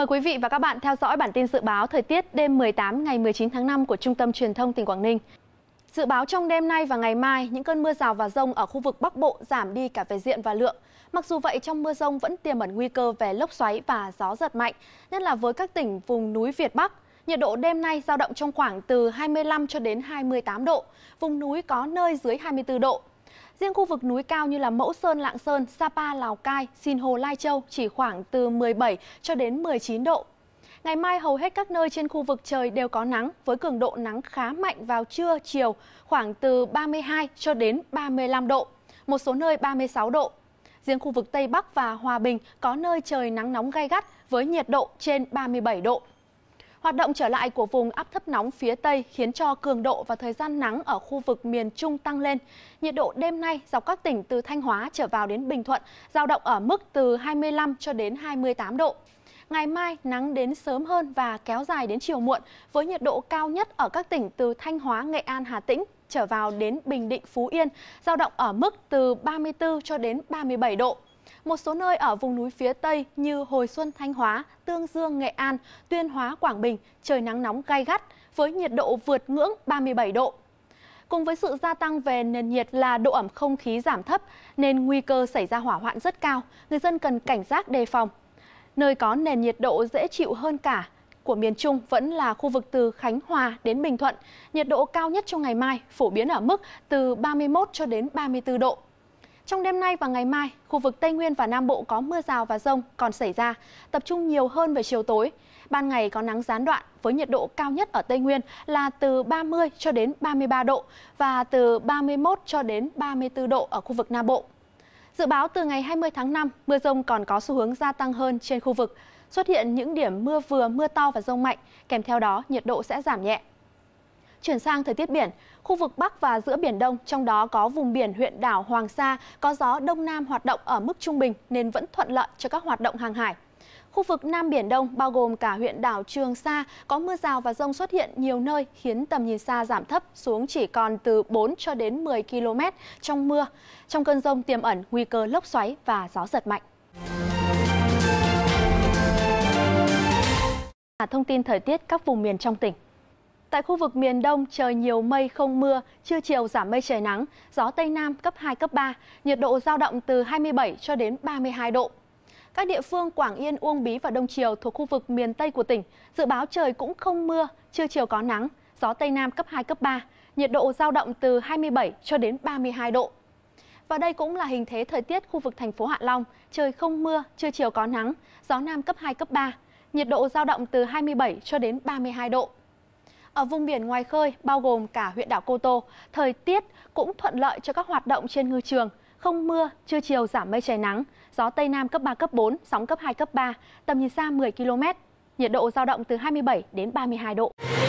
Mời quý vị và các bạn theo dõi bản tin dự báo thời tiết đêm 18 ngày 19 tháng 5 của Trung tâm Truyền thông tỉnh Quảng Ninh. Dự báo trong đêm nay và ngày mai, những cơn mưa rào và rông ở khu vực Bắc Bộ giảm đi cả về diện và lượng. Mặc dù vậy, trong mưa rông vẫn tiềm ẩn nguy cơ về lốc xoáy và gió giật mạnh, nhất là với các tỉnh vùng núi Việt Bắc. Nhiệt độ đêm nay giao động trong khoảng từ 25 cho đến 28 độ, vùng núi có nơi dưới 24 độ. Riêng khu vực núi cao như là Mẫu Sơn, Lạng Sơn, Sapa, Lào Cai, Sinh Hồ, Lai Châu chỉ khoảng từ 17 cho đến 19 độ. Ngày mai hầu hết các nơi trên khu vực trời đều có nắng với cường độ nắng khá mạnh vào trưa chiều khoảng từ 32 cho đến 35 độ, một số nơi 36 độ. Riêng khu vực Tây Bắc và Hòa Bình có nơi trời nắng nóng gay gắt với nhiệt độ trên 37 độ. Hoạt động trở lại của vùng áp thấp nóng phía Tây khiến cho cường độ và thời gian nắng ở khu vực miền Trung tăng lên. Nhiệt độ đêm nay dọc các tỉnh từ Thanh Hóa trở vào đến Bình Thuận giao động ở mức từ 25 cho đến 28 độ. Ngày mai nắng đến sớm hơn và kéo dài đến chiều muộn với nhiệt độ cao nhất ở các tỉnh từ Thanh Hóa, Nghệ An, Hà Tĩnh trở vào đến Bình Định, Phú Yên giao động ở mức từ 34 cho đến 37 độ. Một số nơi ở vùng núi phía Tây như Hồi Xuân Thanh Hóa, Tương Dương Nghệ An, Tuyên Hóa Quảng Bình trời nắng nóng gai gắt với nhiệt độ vượt ngưỡng 37 độ. Cùng với sự gia tăng về nền nhiệt là độ ẩm không khí giảm thấp nên nguy cơ xảy ra hỏa hoạn rất cao, người dân cần cảnh giác đề phòng. Nơi có nền nhiệt độ dễ chịu hơn cả của miền Trung vẫn là khu vực từ Khánh Hòa đến Bình Thuận. Nhiệt độ cao nhất trong ngày mai phổ biến ở mức từ 31 cho đến 34 độ. Trong đêm nay và ngày mai, khu vực Tây Nguyên và Nam Bộ có mưa rào và rông còn xảy ra, tập trung nhiều hơn về chiều tối. Ban ngày có nắng gián đoạn với nhiệt độ cao nhất ở Tây Nguyên là từ 30 cho đến 33 độ và từ 31 cho đến 34 độ ở khu vực Nam Bộ. Dự báo từ ngày 20 tháng 5, mưa rông còn có xu hướng gia tăng hơn trên khu vực, xuất hiện những điểm mưa vừa, mưa to và rông mạnh, kèm theo đó nhiệt độ sẽ giảm nhẹ. Chuyển sang thời tiết biển, khu vực Bắc và giữa Biển Đông, trong đó có vùng biển huyện đảo Hoàng Sa, có gió Đông Nam hoạt động ở mức trung bình nên vẫn thuận lợi cho các hoạt động hàng hải. Khu vực Nam Biển Đông bao gồm cả huyện đảo Trường Sa có mưa rào và rông xuất hiện nhiều nơi khiến tầm nhìn xa giảm thấp xuống chỉ còn từ 4 cho đến 10 km trong mưa. Trong cơn rông tiềm ẩn nguy cơ lốc xoáy và gió giật mạnh. Thông tin thời tiết các vùng miền trong tỉnh. Tại khu vực miền Đông trời nhiều mây không mưa, trưa chiều giảm mây trời nắng, gió Tây Nam cấp 2, cấp 3, nhiệt độ giao động từ 27 cho đến 32 độ. Các địa phương Quảng Yên, Uông Bí và Đông Triều thuộc khu vực miền Tây của tỉnh dự báo trời cũng không mưa, trưa chiều có nắng, gió Tây Nam cấp 2, cấp 3, nhiệt độ giao động từ 27 cho đến 32 độ. Và đây cũng là hình thế thời tiết khu vực thành phố Hạ Long, trời không mưa, trưa chiều có nắng, gió Nam cấp 2, cấp 3, nhiệt độ giao động từ 27 cho đến 32 độ. Ở vùng biển ngoài khơi, bao gồm cả huyện đảo Cô Tô, thời tiết cũng thuận lợi cho các hoạt động trên ngư trường. Không mưa, trưa chiều giảm mây trời nắng, gió Tây Nam cấp 3, cấp 4, sóng cấp 2, cấp 3, tầm nhìn xa 10 km. Nhiệt độ giao động từ 27 đến 32 độ.